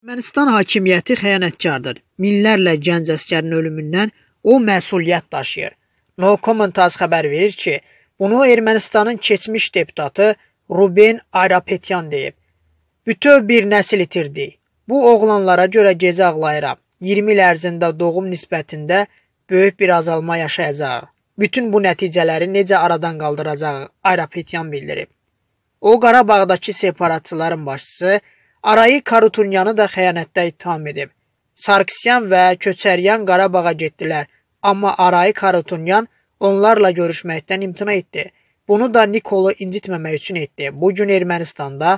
Ermənistan hakimiyyəti xəyanətkardır. Minlərlə gənc əskərin ölümündən o məsuliyyət daşıyır. No Commentas xəbər verir ki, bunu Ermənistanın keçmiş deputatı Ruben Arapetyan deyib. Bütöv bir nəsil itirdik. Bu oğlanlara görə gecə ağlayıram. 20 il ərzində doğum nisbətində böyük bir azalma yaşayacağıq. Bütün bu nəticələri necə aradan qaldıracağıq, Arapetyan bildirib. O Qarabağdakı separatçıların başçısı Arayi Karutunyanı da xəyanətdə ittiham edib. Sarkisyan və Köçəryan Qarabağa getdilər, amma Arayi Karutunyan onlarla görüşməkdən imtina etdi. Bunu da Nikolu incitməmək üçün etdi. Bu gün Ermənistanda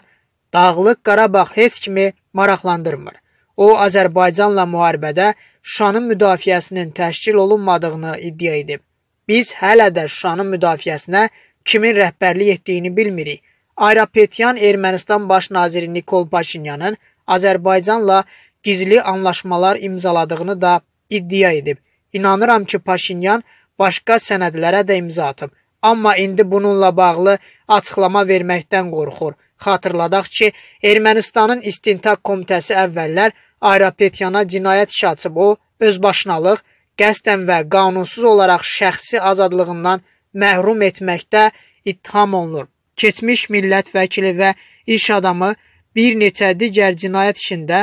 Dağlıq Qarabağ heç kimi maraqlandırmır. O Azərbaycanla müharibədə Şuşanın müdafiəsinin təşkil olunmadığını iddia edib. Biz hələ də Şuşanın müdafiəsinə kimin rəhbərlik etdiyini bilmirik. Ayrapetyan Ermənistan baş naziri Nikol Paşinyanın Azərbaycanla gizli anlaşmalar imzaladığını da iddia edib. İnanıram ki, Paşinyan başqa sənədlərə də imza atıb. Amma indi bununla bağlı açıqlama verməkdən qorxur. Xatırladaq ki, Ermənistanın İstintaq Komitəsi əvvəllər Ayrapetiyana cinayət işi açıb o, özbaşınalıq, qəsdən və qanunsuz olaraq şəxsi azadlığından məhrum etməkdə ittiham olunur keçmiş millət vəkili və iş adamı bir neçə digər cinayət işində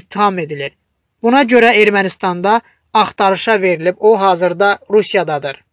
ittiham edilir. Buna görə Ermənistanda axtarışa verilib, o hazırda Rusiyadadır.